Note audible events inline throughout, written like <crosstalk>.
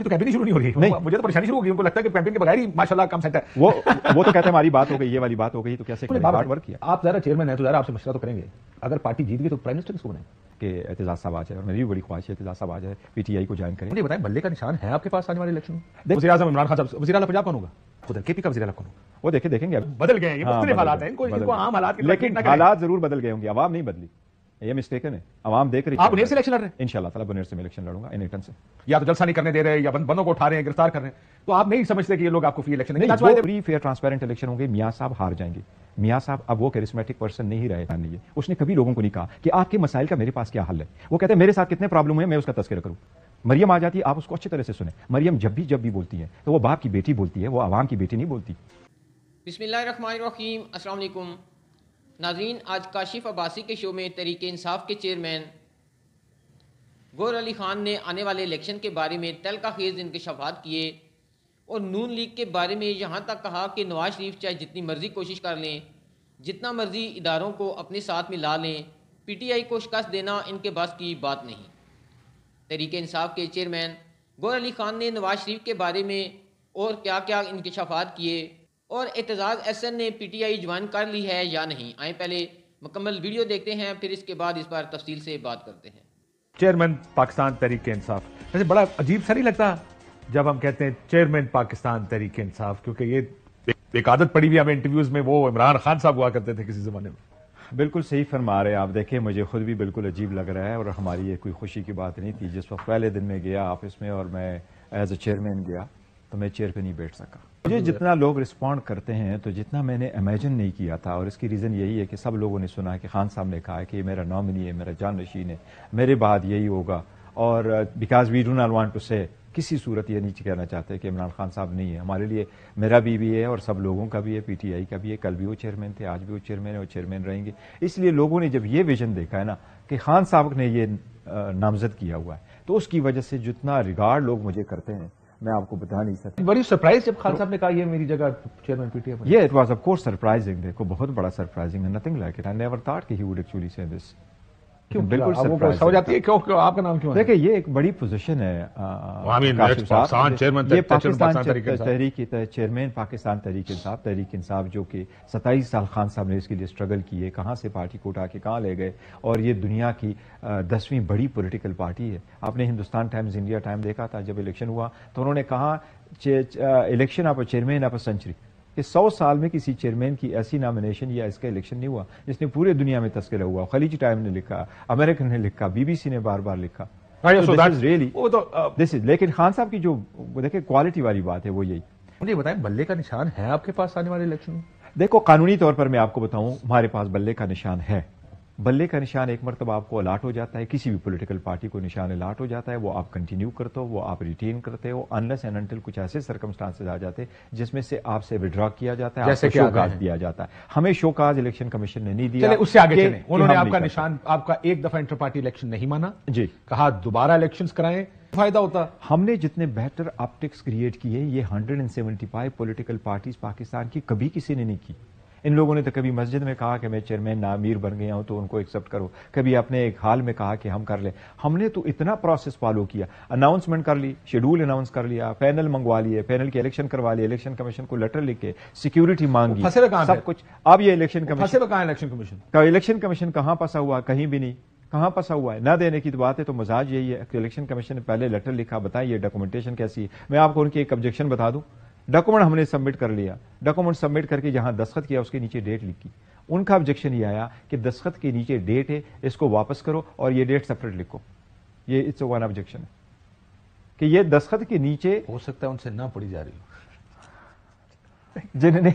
अभी तो कैंपेनिंग शुरू नहीं हो रही नहीं मुझे तो परेशानी शुरू होगी उनको लगता है कि कैंपेन के बगैर ही माशाला काम सेट है वो वो तो कहते हैं हमारी बात हो गई ये वाली बात हो गई तो कैसे वर्क किया आप जरा चेयरमैन है तो जरा आपसे मशा तो करेंगे अगर पार्टी जीत गई तो प्राइम मिनिस्टर किसको बनाएंगे कि एतजाज साहब आज है और मेरी भी बड़ी ख्वाहिश है एतजाज साहब आ जाए पीटीआई को ज्वाइन करें मुझे बताएं बल्ले का निशान है आपके पास आने वाले इलेक्शन में वजी अजम इमरान खान साहब वजी अला पंजाब कौन होगा के पी तो का वजी कौन होगा वो देखे देखेंगे बदल गए ये तो हाँ, हालात हैं इनको आम हालात लेकिन हालात जरूर बदल गए होंगे आवाम नहीं बदली ये मिस्टेकन है आवाम देख रही आप से इलेक्शन लड़ रहे हैं इनशाला ताला बुनेर से मैं इलेक्शन लड़ूंगा इन रिटर्न से या तो जलसा नहीं करने दे रहे या बन, बंदों को उठा रहे हैं गिरफ्तार कर रहे हैं तो आप नहीं समझते कि ये लोग आपको फ्री इलेक्शन नहीं फ्री फेयर ट्रांसपेरेंट इलेक्शन होंगे मियाँ साहब हार जाएंगे मियाँ साहब अब वो कैरिस्मेटिक पर्सन नहीं रहे नहीं है उसने कभी लोगों को नहीं कहा कि आपके मसाइल का मेरे पास क्या हल है वो कहते हैं मेरे साथ कितने प्रॉब्लम है मैं उसका तस्कर करूँ मरियम आ जाती है आप उसको अच्छी तरह से सुने मरियम जब भी जब भी बोलती है तो वो बाप की बेटी बोलती है वो आवाम की बेटी नहीं बोलती बिस्मिल्लाम असल नाजीन आज काशिफ अब्बासी के शो में तरीके इंसाफ के चेयरमैन गौर अली खान ने आने वाले इलेक्शन के बारे में तलका खेज इनकशाफात किए और नून लीग के बारे में यहाँ तक कहा कि नवाज शरीफ चाहे जितनी मर्जी कोशिश कर लें जितना मर्जी इदारों को अपने साथ में ला लें पी टी आई को शिकस्त देना इनके बस की बात नहीं तरीके इंसाफ के चेयरमैन गौर अली खान ने नवाज शरीफ के बारे में और क्या क्या इनकशाफात किए और एतजाज़ एस एन ने पी टी आई ज्वाइन कर ली है या नहीं आए पहले मुकम्मल वीडियो देखते हैं फिर इसके बाद इस बार तफसील से बात करते हैं चेयरमैन पाकिस्तान तरीक इंसाफ वैसे बड़ा अजीब सा नहीं लगता जब हम कहते हैं चेयरमैन पाकिस्तान तरीक इंसाफ क्योंकि ये एक आदत पड़ी हुई हमें इंटरव्यूज में वो इमरान खान साहब हुआ करते थे किसी जमाने में बिल्कुल सही फरमा रहे हैं आप देखें मुझे खुद भी बिल्कुल अजीब लग रहा है और हमारी ये कोई खुशी की बात नहीं थी जिस वक्त पहले दिन में गया ऑफिस में और मैं एज ए चेयरमैन गया तो मैं चेयर पे नहीं बैठ सका मुझे जितना लोग रिस्पॉन्ड करते हैं तो जितना मैंने इमेजिन नहीं किया था और इसकी रीज़न यही है कि सब लोगों ने सुना है कि खान साहब ने कहा कि ये मेरा नॉमिनी है मेरा जान नशीन है मेरे बाद यही होगा और because we do not want to say किसी सूरत ये नहीं कहना चाहते कि इमरान खान साहब नहीं है हमारे लिए मेरा भी भी है और सब लोगों का भी है पीटीआई का भी है कल भी वो चेयरमैन थे आज भी वो चेयरमैन है वो चेयरमैन रहेंगे इसलिए लोगों ने जब ये विजन देखा है ना कि खान साहब ने ये नामजद किया हुआ है तो उसकी वजह से जितना रिगार्ड लोग मुझे करते हैं मैं आपको बता नहीं सकता बड़ी सरप्राइज जब खान साहब ने कहा ये मेरी जगह चेयरमैन पीटीए ये it was of course surprising देखो बहुत बड़ा सरप्राइजिंग है nothing like it I never thought कि he would actually say this क्यों बिल्कुल समझ आती है क्यों क्यों आपका नाम क्यों देखिए ये एक बड़ी पोजीशन है तहरीक चेयरमैन पाकिस्तान तहरीक इंसाफ तहरीक इंसाफ जो कि सताईस साल खान साहब ने इसके लिए स्ट्रगल की है कहाँ से पार्टी को उठा के कहाँ ले गए और ये दुनिया की दसवीं बड़ी पोलिटिकल पार्टी है आपने हिंदुस्तान टाइम्स इंडिया टाइम देखा था जब इलेक्शन हुआ तो उन्होंने कहा इलेक्शन आप चेयरमैन आप सेंचुरी इस सौ साल में किसी चेयरमैन की ऐसी नामिनेशन या इसका इलेक्शन नहीं हुआ जिसने पूरे दुनिया में तस्करा हुआ खलीज टाइम ने लिखा अमेरिकन ने लिखा बीबीसी ने बार बार लिखा हाँ, तो दिस इज तो, लेकिन खान साहब की जो देखिए क्वालिटी वाली बात है वो यही मुझे बताएं बल्ले का निशान है आपके पास आने वाले इलेक्शन में देखो कानूनी तौर पर मैं आपको बताऊं हमारे पास बल्ले का निशान है बल्ले का निशान एक मरतब आपको अलाट हो जाता है किसी भी पोलिटिकल पार्टी को निशान अलाट हो जाता है वो आप कंटिन्यू करते हो वो आप रिटेन करते हो अनलेस एंड अनटिल कुछ ऐसे सर्कमस्टांसेस आ जाते हैं जिसमें से आपसे विड्रॉ किया जाता है जैसे शोकाज दिया जाता है हमें शोकाज इलेक्शन कमीशन ने नहीं दिया उससे आगे उन्होंने आपका निशान आपका एक दफा इंटर पार्टी इलेक्शन नहीं माना जी कहा दोबारा इलेक्शन कराएं फायदा होता हमने जितने बेहतर ऑप्टिक्स क्रिएट किए ये 175 पॉलिटिकल पार्टीज पाकिस्तान की कभी किसी ने नहीं की इन लोगों ने तो कभी मस्जिद में कहा कि मैं चेयरमैन ना अमीर बन गया हूं तो उनको एक्सेप्ट करो कभी आपने एक हाल में कहा कि हम कर ले हमने तो इतना प्रोसेस फॉलो किया अनाउंसमेंट कर ली शेड्यूल अनाउंस कर लिया पैनल मंगवा लिए पैनल की इलेक्शन करवा लिए इलेक्शन कमीशन को लेटर लिख के सिक्योरिटी मांग मांगी सब कुछ अब यह इलेक्शन कमीशन कहा इलेक्शन कमीशन इलेक्शन कमीशन कहां पसा हुआ कहीं भी नहीं कहां पसा हुआ है ना देने की तो बात है तो मजाज यही है इलेक्शन कमीशन ने पहले लेटर लिखा बताएं ये डॉक्यूमेंटेशन कैसी है मैं आपको उनकी एक ऑब्जेक्शन बता दूं डॉक्यूमेंट हमने सबमिट कर लिया डॉक्यूमेंट सबमिट करके जहां दस्खत किया उसके नीचे डेट लिखी उनका ऑब्जेक्शन ये आया कि दस्खत के नीचे डेट है इसको वापस करो और ये डेट सेपरेट लिखो ये इट्स वन ऑब्जेक्शन है कि ये दस्खत के नीचे हो सकता है उनसे ना पड़ी जा रही हो जिन्होंने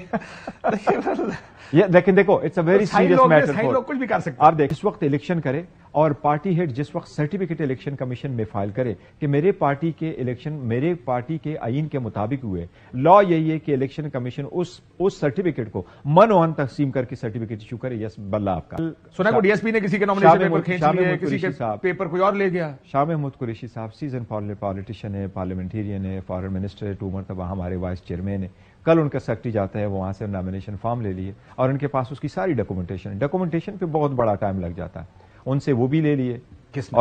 लेकिन देखो it's a very serious matter लोग कुछ भी कर सकते आप देख इस वक्त इलेक्शन करे और पार्टी हेड जिस वक्त सर्टिफिकेट इलेक्शन कमीशन में फाइल करे कि मेरे पार्टी के इलेक्शन मेरे पार्टी के आइन के मुताबिक हुए लॉ यही है कि इलेक्शन कमीशन उस उस सर्टिफिकेट को मन ऑन तकसीम करके सर्टिफिकेट इशू करे यस बल्ला आपका सुना को डीएसपी ने किसी के नॉमिनेशन पेपर खींच लिए किसी के पेपर कोई और ले गया शाह महमूद कुरैशी साहब सीजन पॉलिटिशियन है पार्लियामेंटेरियन है फॉरन मिनिस्टर है टू मरतबा हमारे वाइस चेयरमैन है कल उनका सेक्रेटरी जाता है वो वहाँ से नॉमिनेशन फॉर्म ले लिए और उनके पास उसकी सारी डॉक्यूमेंटेशन डॉक्यूमेंटेशन पे बहुत बड़ा टाइम लग जाता है उनसे वो भी ले लिए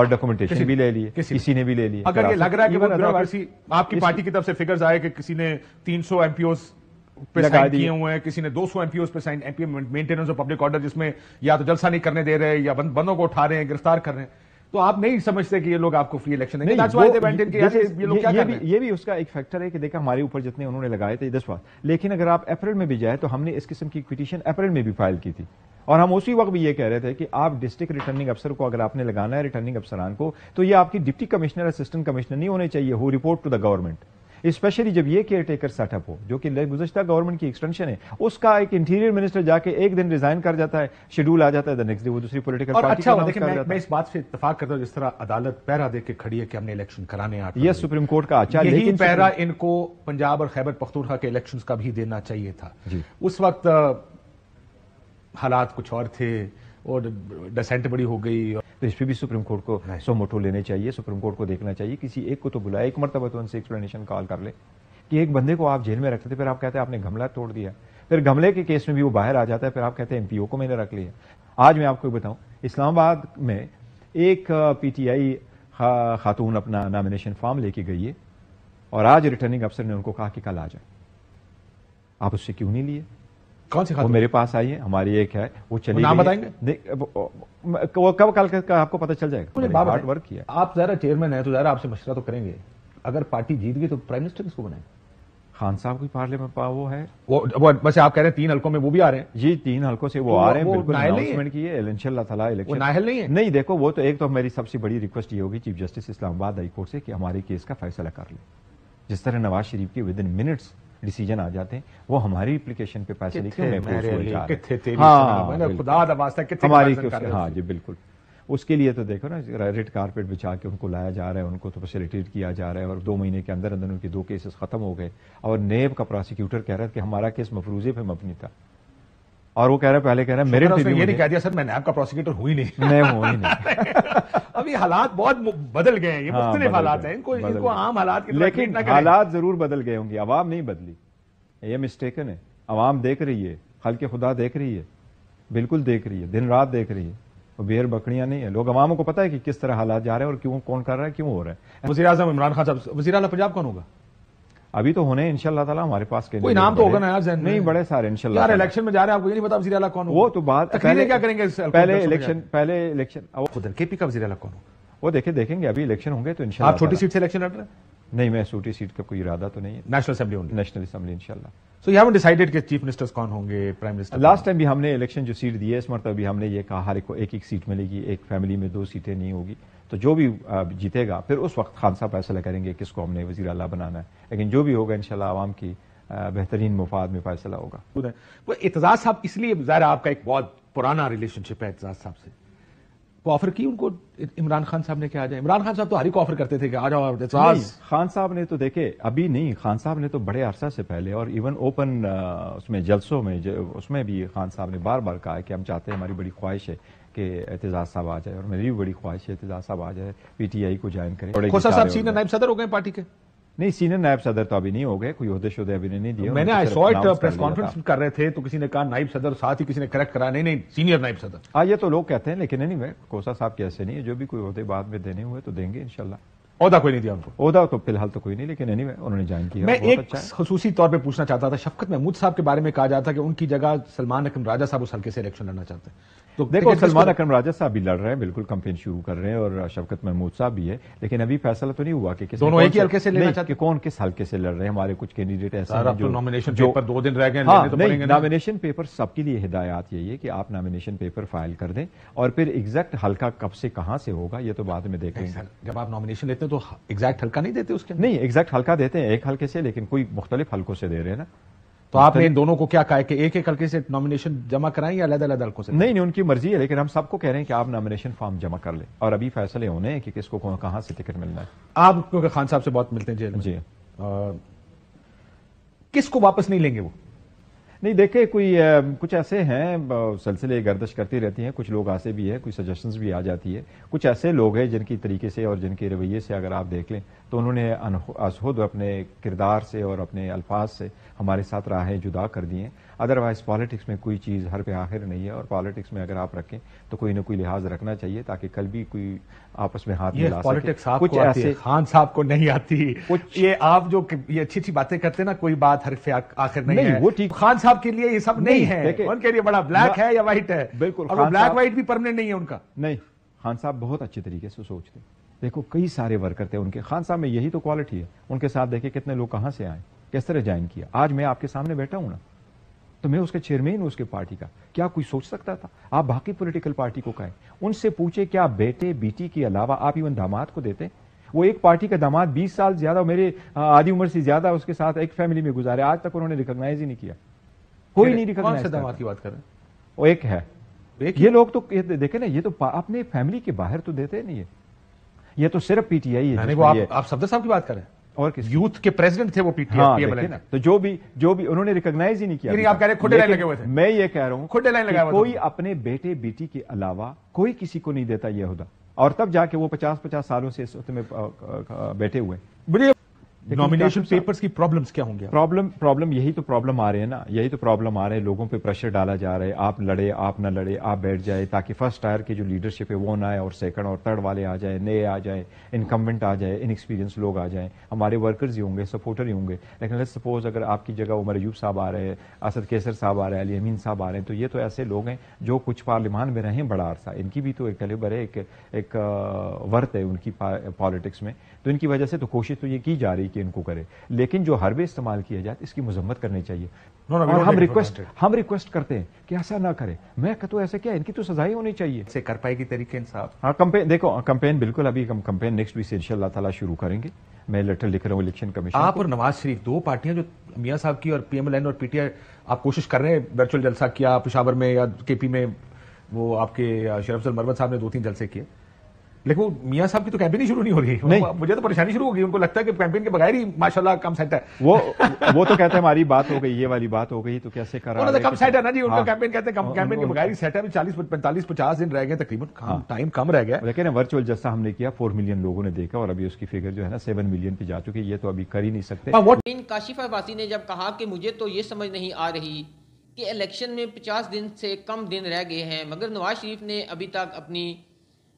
और डॉक्यूमेंटेशन भी ले लिए किसी, किसी ने भी ले लिया अगर ये लग रहा है कि ब्यूरोक्रेसी आपकी पार्टी की तरफ से फिगर्स आए कि किसी ने 300 एमपीओस पे साइन किए हुए हैं किसी ने दो सौ एमपीओ पे sign MPO maintenance of public order जिसमें या तो जलसा नहीं करने दे रहे हैं या बंदों को उठा रहे हैं गिरफ्तार कर रहे हैं तो आप नहीं समझते कि ये लोग आपको फ्री इलेक्शन देंगे ये, ये भी उसका एक फैक्टर है कि देखा हमारे ऊपर जितने उन्होंने लगाए थे दस बार लेकिन अगर आप अप्रैल में भी जाए तो हमने इस किस्म की पिटिशन अप्रैल में भी फाइल की थी और हम उसी वक्त भी ये कह रहे थे कि आप डिस्ट्रिक्ट रिटर्निंग अफसर को अगर आपने लगाना है रिटर्निंग अफसरान को तो ये आपकी डिप्टी कमिश्नर असिस्टेंट कमिश्नर नहीं होने चाहिए हो report to the government specially जब ये केयर टेकर सेटअप हो जो कि गुजशत गवर्नमेंट की एक्सटेंशन है उसका एक इंटीरियर मिनिस्टर जाके एक दिन रिजाइन कर जाता है शेड्यूल आ जाता है नेक्स्ट डे वो दूसरी पोलिटिकल पार्टी अच्छा, देखिए मैं, मैं इस बात से इतफाक करता हूँ जिस तरह अदालत पैरा दे के खड़ी है कि हमने इलेक्शन कराने आते ये सुप्रीम कोर्ट का अच्छा लेकिन पैरा इनको पंजाब और खैबर पख्तूरखा के इलेक्शन का भी देना चाहिए था उस वक्त हालात कुछ और थे और डिसेंट बड़ी हो गई तो इस पर भी सुप्रीम कोर्ट को सो मोटो लेने चाहिए सुप्रीम कोर्ट को देखना चाहिए किसी एक को तो बुलाए एक मरतबा तो उनसे एक्सप्लेनेशन कॉल कर ले कि एक बंदे को आप जेल में रखते थे फिर आप कहते हैं आपने गमला तोड़ दिया फिर गमले के केस में भी वो बाहर आ जाता है फिर आप कहते हैं एमपीओ को मैंने रख लिया आज मैं आपको बताऊं इस्लामाबाद में एक पीटीआई खातून अपना नामिनेशन फॉर्म लेके गई है और आज रिटर्निंग अफसर ने उनको कहा कि कल आ जाए आप उससे क्यों नहीं लिए कौन सी वो मेरे पास आई है हमारी एक है वो चली नाम बताएंगे वो कब कल का आपको पता चल जाएगा हार्ड वर्क किया आप जरा चेयरमैन है तो जरा आपसे मशरा तो करेंगे अगर पार्टी जीत गई तो प्राइम मिनिस्टर किसको बनाएंगे खान साहब की पार्लियामेंट पा वो है वो, वो वैसे आप कह रहे हैं तीन हलकों में वो भी आ रहे हैं जी तीन हलकों से वो, वो आ रहे हैं बिल्कुल अनाउंसमेंट की है इंशाल्लाह इलेक्शन नाहल नहीं है नहीं देखो वो तो एक तो मेरी सबसे बड़ी रिक्वेस्ट ये होगी चीफ जस्टिस इस्लामाबाद हाईकोर्ट से कि हमारे केस का फैसला कर ले जिस तरह नवाज शरीफ की विद इन मिनट्स डिसीजन आ जाते हैं वो हमारी एप्लीकेशन पे पैसे हाँ, हमारी हाँ जी बिल्कुल उसके लिए तो देखो ना रेड कारपेट बिछा के उनको लाया जा रहा है उनको तो फैसिलिटेट किया जा रहा है और दो महीने के अंदर अंदर उनके दो केसेस खत्म हो गए और नेब का प्रोसिक्यूटर कह रहा है कि हमारा केस मफरूजे पे मबनी था और वो कह रहे पहले कह रहे मेरे ये नहीं कह दिया सर मैं नैब का प्रोसिक्यूटर हुई नहीं मैं हुई नहीं <laughs> अभी हालात बहुत बदल गए हैं ये हाँ, मुख्तलिफ हालात हैं इनको इनको आम हालात लेकिन हालात जरूर बदल गए होंगे आवाम नहीं बदली ये मिस्टेकन है आवाम देख रही है हल के खुदा देख रही है बिल्कुल देख रही है दिन रात देख रही है और बेहर बकरियां नहीं है लोग अवामों को पता है कि किस तरह हालात जा रहे हैं और क्यों कौन कर रहा है क्यों हो रहा है वजी अजम इमरान खान साहब वजी पंजाब कौन होगा अभी तो होने इंशाल्लाह ताला हमारे पास के कोई नाम तो होगा ना यार नहीं बड़े सारे इंशाल्लाह यार इलेक्शन में जा रहे हैं आपको ये नहीं पता वजीर कौन वो तो बात पहले क्या करेंगे पहले इलेक्शन पहले इलेक्शन खुद के पी का वजीर कौन वो देखे देखेंगे अभी इलेक्शन होंगे तो इंशाल्लाह आप छोटी सीट से इलेक्शन लड़ रहे हैं नहीं मैं छोटी सीट का कोई इरादा तो नहीं है नेशनल असेंबली नेशनल असेंबली इंशाल्लाह सो यू यहाँ डिसाइडेड कि चीफ मिनिस्टर्स कौन होंगे प्राइम मिनिस्टर लास्ट टाइम भी हमने इलेक्शन जो सीट दी है इस मरतब तो भी हमने ये कहा हर एक को एक एक सीट मिलेगी एक फैमिली में दो सीटें नहीं होगी तो जो भी जीतेगा फिर उस वक्त खान साहब फैसला करेंगे किसको हमने वजी अला बनाना है लेकिन जो भी होगा इनशाला आवाम की बेहतरीन मुफाद में फैसला होगा वो एतजाज साहब इसलिए ज़ाहिर आपका एक बहुत पुराना रिलेशनशिप है एतजाज साहब से वो ऑफर की उनको इमरान खान साहब ने क्या आ जाए इमरान खान साहब तो हर एक ऑफर करते थे कि आ जाओ खान साहब ने तो देखे अभी नहीं खान साहब ने तो बड़े अरसा से पहले और इवन ओपन uh, उसमें जलसों में उसमें भी खान साहब ने बार बार कहा कि हम चाहते हैं हमारी बड़ी ख्वाहिश है कि एतजाज साहब आ जाए और मेरी भी बड़ी ख्वाहिश है एतजाज साहब आ जाए पीटीआई को ज्वाइन करें खोसा साहब सीनियर नायब सदर हो गए पार्टी के नहीं सीनियर नायब सदर तो अभी नहीं हो गए कोई होते शुदे अभी नहीं दिए मैंने I saw it press conference कर रहे थे तो किसी ने कहा नायब सदर साथ ही किसी ने करेक्ट करा नहीं नहीं सीनियर नायब सदर हाँ ये तो लोग कहते हैं लेकिन नहीं मैं कोसा साहब कैसे नहीं है जो भी कोई होते बाद में देने हुए तो देंगे इनशाला अहदा कोई नहीं दिया उनको अहदा तो फिलहाल तो कोई नहीं लेकिन एनी anyway, उन्होंने ज्वाइन किया मैं एक अच्छा खसूसी तौर पे पूछना चाहता था शफकत महमूद साहब के बारे में कहा जाता कि उनकी जगह सलमान अकरम राजा साहब उस हल्के से इलेक्शन लड़ना चाहते हैं तो देखो सलमान अकरम राजा साहब भी लड़ रहे हैं बिल्कुल कंपेन शुरू कर रहे हैं और शफकत महमूद साहब भी है लेकिन अभी फैसला तो नहीं हुआ कि किस दोनों एक ही हल्के से लेना चाहते कौन किस हल्के से लड़ रहे हैं हमारे कुछ कैंडिडेट ऐसे हैं जो नॉमिनेशन तो पेपर दो दिन रह गए नॉमिनेशन हाँ, तो पेपर सबके लिए हिदायत यही है कि आप नॉमिनेशन पेपर फाइल कर दें और फिर एग्जैक्ट हल्का कब से कहां से होगा ये तो बाद में देखेंगे जब आप नॉमिनेशन लेते हैं तो एग्जैक्ट हल्का नहीं देते उसके नहीं एग्जैक्ट हल्का देते हैं एक हल्के से लेकिन कोई मुख्तलिफ हल्कों से दे रहे हैं ना तो आपने इन दोनों को क्या कहा कि एक एक हल्के से नॉमिनेशन जमा कराएं या अलग अलग हल्कों से नहीं नहीं उनकी मर्जी है लेकिन हम सबको कह रहे हैं कि आप नॉमिनेशन फॉर्म जमा कर ले और अभी फैसले होने हैं कि किसको कहां से टिकट मिलना है आप क्योंकि खान साहब से बहुत मिलते हैं जेल जी किसको वापस नहीं लेंगे वो नहीं देखे कोई कुछ ऐसे हैं सिलसिले गर्दश करती रहती हैं कुछ लोग ऐसे भी है कुछ सजेशंस भी आ जाती है कुछ ऐसे लोग हैं जिनकी तरीके से और जिनके रवैये से अगर आप देख लें तो उन्होंने असहुद अपने किरदार से और अपने अल्फाज से हमारे साथ राहें जुदा कर दी हैं अदरवाइज पॉलिटिक्स में कोई चीज़ हर पे आखिर नहीं है और पॉलिटिक्स में अगर आप रखें तो कोई ना कोई लिहाज रखना चाहिए ताकि कल भी कोई आपस में हाथ मिला पॉलिटिक्स कुछ ऐसे खान साहब को नहीं आती कुछ ये आप जो ये अच्छी अच्छी बातें करते हैं ना कोई बात हर पे आखिर नहीं, नहीं है वो ठीक खान साहब के लिए ये सब नहीं, है उनके लिए बड़ा ब्लैक है या व्हाइट है बिल्कुल ब्लैक व्हाइट भी परमानेंट नहीं है उनका नहीं खान साहब बहुत अच्छे तरीके से सोचते देखो कई सारे वर्कर थे उनके खान साहब में यही तो क्वालिटी है उनके साथ देखे कितने लोग कहाँ से आए किस तरह ज्वाइन किया आज मैं आपके सामने बैठा हूँ ना तो मैं उसका चेयरमैन हूं उसके पार्टी का क्या कोई सोच सकता था आप बाकी पॉलिटिकल पार्टी को कहें उनसे पूछे क्या बेटे बेटी के अलावा आप इवन दामाद को देते वो एक पार्टी का दामाद 20 साल ज्यादा मेरे आधी उम्र से ज्यादा उसके साथ एक फैमिली में गुजारे आज तक उन्होंने रिकॉग्नाइज ही नहीं किया कोई नहीं रिकॉग्नाइज दामाद की बात कर रहे हैं वो एक है ये लोग तो, तो देखे ना ये तो अपने फैमिली के बाहर तो देते नहीं है ये तो सिर्फ पीटीआई है आप, आप सफदर साहब की बात करें और किस यूथ के प्रेसिडेंट थे वो पीटीएफ हाँ, ना तो जो भी जो भी उन्होंने रिकॉग्नाइज ही नहीं किया आप कह रहे खुडे लाइन लगे हुए थे मैं ये कह रहा हूँ खुडे लाइन लगा कोई अपने बेटे बेटी के अलावा कोई किसी को नहीं देता यह और तब जाके वो पचास पचास सालों से इस में बैठे हुए नॉमिनेशन पेपर्स की प्रॉब्लम्स क्या होंगे प्रॉब्लम प्रॉब्लम यही तो प्रॉब्लम आ रहे हैं ना यही तो प्रॉब्लम आ रहे हैं लोगों पे प्रेशर डाला जा रहा है आप लड़े आप ना लड़े आप बैठ जाए ताकि फर्स्ट टायर के जो लीडरशिप है वो ना आए और सेकंड और थर्ड वाले आ जाए नए आ जाए इनकम्बेंट आ जाए इनएक्सपीरियंस लोग आ जाए हमारे वर्कर्स ही होंगे सपोर्टर ही होंगे लेकिन लेट सपोज अगर आपकी जगह उमर यूब साहब आ रहे हैं असद केसर साहब आ रहे हैं अली अमीन साहब आ रहे हैं तो ये तो ऐसे लोग हैं जो कुछ पार्लिमान में रहे बड़ा अरसा इनकी भी तो एक कैलेबर है एक वर्त है उनकी पॉलिटिक्स में तो इनकी वजह से तो कोशिश तो ये की जा रही कि इनको करे लेकिन जो हरबे इस्तेमाल किए जाए इसकी मजम्मत करनी चाहिए no, no, और हम रिक्वेस्ट हम रिक्वेस्ट करते हैं कि ऐसा ना करें मैं कहता ऐसा क्या इनकी तो सजाई होनी चाहिए से कर पाएगी तरीके इंसाफ हाँ कंपेन देखो कंपेन हाँ, बिल्कुल अभी हम कंपेन नेक्स्ट वीक से इंशाल्लाह ताला शुरू करेंगे मैं लेटर लिख रहा हूँ इलेक्शन कमीशन आप और नवाज शरीफ दो पार्टियां जो मियाँ साहब की और पीएमएलएन और पीटीआई आप कोशिश कर रहे हैं वर्चुअल जलसा किया पिशावर में या केपी में वो आपके शरफुल मरवत साहब ने दो तीन जलसे किए लेकिन वो मियाँ साहब की तो कैंपेन ही शुरू नहीं हो रही नहीं मुझे तो परेशानी शुरू हो गई उनको लगता है कि कैंपेन के बगैर ही माशाल्लाह कम सेट है वो वो तो कहते हैं हमारी बात हो गई ये वाली बात हो गई तो कैसे कर रहा है कम सेट है ना जी उनका कैंपेन हाँ। कहते हैं कैंपेन के बगैर ही सेट है चालीस पैंतालीस पचास दिन रह गए तकरीबन टाइम हाँ। कम रह गया लेकिन वर्चुअल जैसा हमने किया फोर मिलियन लोगों ने देखा और अभी उसकी फिगर जो है ना सेवन मिलियन पे जा चुकी है ये तो अभी कर ही नहीं सकते काशिफा वासी ने जब कहा कि मुझे तो ये समझ नहीं आ रही कि इलेक्शन में 50 दिन से कम दिन रह गए हैं मगर नवाज शरीफ ने अभी तक अपनी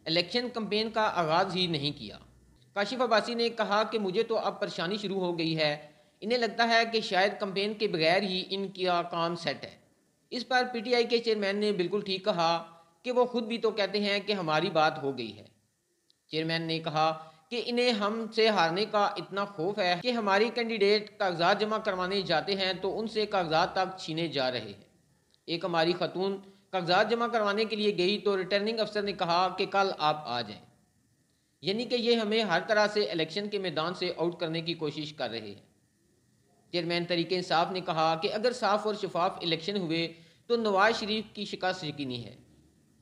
इलेक्शन कम्पेन का आगाज़ ही नहीं किया काशिफ अब्बासी ने कहा कि मुझे तो अब परेशानी शुरू हो गई है इन्हें लगता है कि शायद कम्पेन के बगैर ही इनका काम सेट है इस पर पीटीआई के चेयरमैन ने बिल्कुल ठीक कहा कि वो खुद भी तो कहते हैं कि हमारी बात हो गई है चेयरमैन ने कहा कि इन्हें हमसे हारने का इतना खौफ है कि हमारी कैंडिडेट कागजात जमा करवाने जाते हैं तो उनसे कागजात तक छीने जा रहे हैं एक हमारी खतून कागजात जमा करवाने के लिए गई तो रिटर्निंग अफसर ने कहा कि कल आप आ जाएं यानी कि ये हमें हर तरह से इलेक्शन के मैदान से आउट करने की कोशिश कर रहे हैं चेयरमैन तरीके इंसाफ ने कहा कि अगर साफ और शफाफ इलेक्शन हुए तो नवाज शरीफ की शिकस्त यकीनी है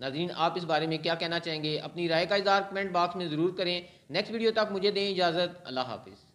नाजरीन आप इस बारे में क्या कहना चाहेंगे अपनी राय का इजहार कमेंट बॉक्स में ज़रूर करें नेक्स्ट वीडियो तक मुझे दें इजाज़त अल्लाह हाफिज़